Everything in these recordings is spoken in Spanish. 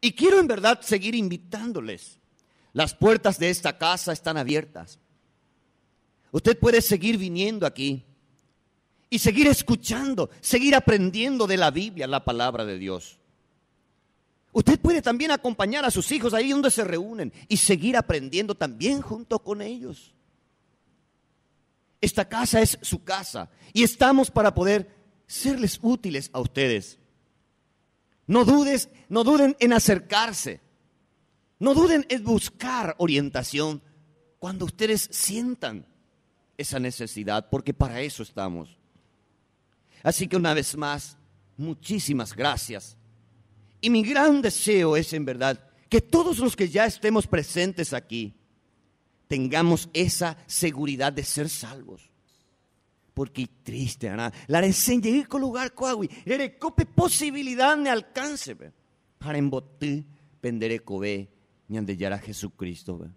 Y quiero en verdad seguir invitándoles. Las puertas de esta casa están abiertas. Usted puede seguir viniendo aquí y seguir escuchando, seguir aprendiendo de la Biblia, la palabra de Dios. Usted puede también acompañar a sus hijos ahí donde se reúnen y seguir aprendiendo también junto con ellos. Esta casa es su casa y estamos para poder serles útiles a ustedes. No dudes, no duden en acercarse. No duden en buscar orientación cuando ustedes sientan esa necesidad, porque para eso estamos. Así que una vez más, muchísimas gracias. Y mi gran deseo es en verdad que todos los que ya estemos presentes aquí tengamos esa seguridad de ser salvos porque triste, ¿verdad? La reseña con lugar coagui, la posibilidad de alcance, Para embotir, penderé ni a Jesucristo,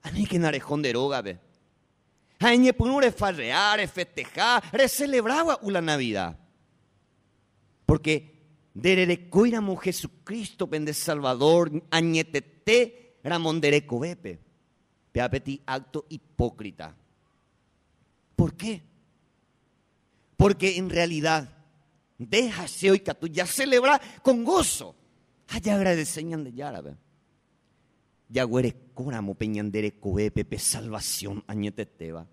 A mí que narejón de roga, ¿verdad? A ñe festejar, recelebraba la Navidad. Porque de coiramo Jesucristo, pende Salvador, añetete, ramón pe Peapeti acto hipócrita. ¿Por qué? Porque en realidad, déjase hoy que tú ya celebras con gozo. Allá ah, agradecen de Yarabe. Yagüere coramo peñandere Cobe, pepe salvación esteba.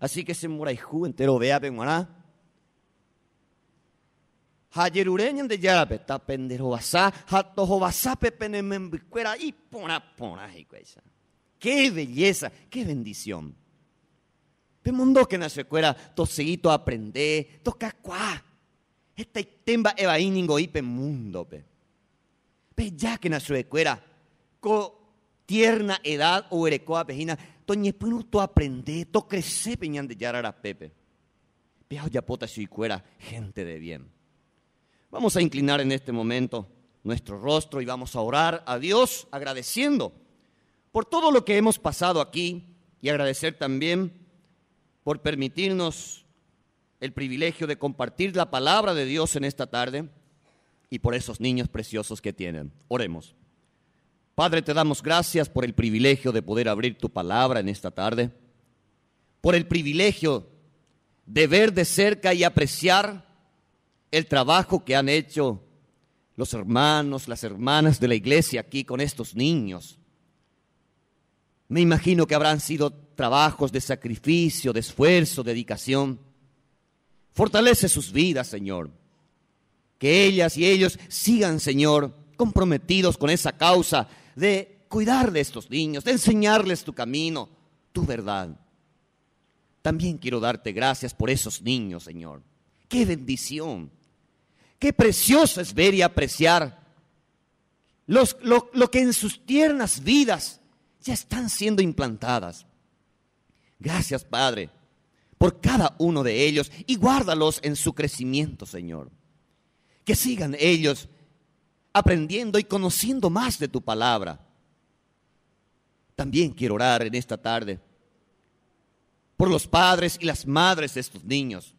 Así que se mora hijo entero vea penguaná. Hayerureñan de Yarabe, está pendejo basá, jatojo basá pepe nemembicuera y y pona. Qué belleza, qué bendición. Vemos mundo que en la escuela, seguito aprende, toca cuá. Esta temba eva iningo ipe mundo, pe. Pe ya que en la escuela, co tierna edad o erecoa pejina, toñe to aprende, to crece peñan de yarara pepe. pota y cuera, gente de bien. Vamos a inclinar en este momento nuestro rostro y vamos a orar a Dios agradeciendo por todo lo que hemos pasado aquí y agradecer también por permitirnos el privilegio de compartir la palabra de Dios en esta tarde y por esos niños preciosos que tienen. Oremos. Padre, te damos gracias por el privilegio de poder abrir tu palabra en esta tarde, por el privilegio de ver de cerca y apreciar el trabajo que han hecho los hermanos, las hermanas de la iglesia aquí con estos niños me imagino que habrán sido trabajos de sacrificio, de esfuerzo, dedicación. Fortalece sus vidas, Señor. Que ellas y ellos sigan, Señor, comprometidos con esa causa de cuidar de estos niños, de enseñarles tu camino, tu verdad. También quiero darte gracias por esos niños, Señor. Qué bendición. Qué precioso es ver y apreciar los, lo que en sus tiernas vidas ya están siendo implantadas. Gracias, Padre, por cada uno de ellos y guárdalos en su crecimiento, Señor. Que sigan ellos aprendiendo y conociendo más de tu palabra. También quiero orar en esta tarde por los padres y las madres de estos niños,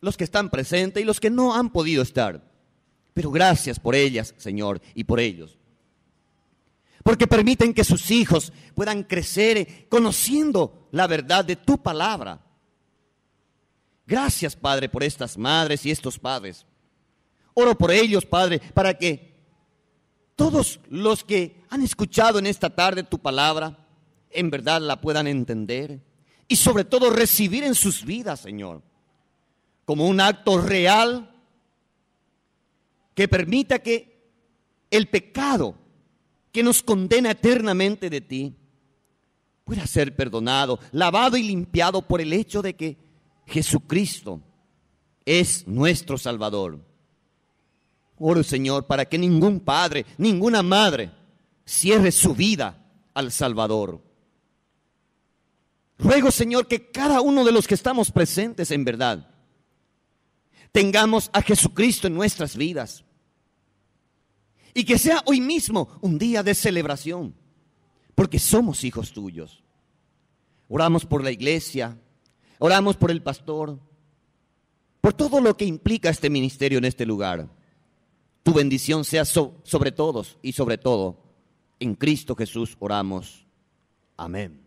los que están presentes y los que no han podido estar. Pero gracias por ellas, Señor, y por ellos porque permiten que sus hijos puedan crecer eh, conociendo la verdad de tu palabra. Gracias, Padre, por estas madres y estos padres. Oro por ellos, Padre, para que todos los que han escuchado en esta tarde tu palabra, en verdad la puedan entender y sobre todo recibir en sus vidas, Señor, como un acto real que permita que el pecado que nos condena eternamente de ti, pueda ser perdonado, lavado y limpiado por el hecho de que Jesucristo es nuestro Salvador. Oro, Señor, para que ningún padre, ninguna madre cierre su vida al Salvador. Ruego, Señor, que cada uno de los que estamos presentes en verdad tengamos a Jesucristo en nuestras vidas y que sea hoy mismo un día de celebración, porque somos hijos tuyos. Oramos por la iglesia, oramos por el pastor, por todo lo que implica este ministerio en este lugar. Tu bendición sea sobre todos y sobre todo. En Cristo Jesús oramos. Amén.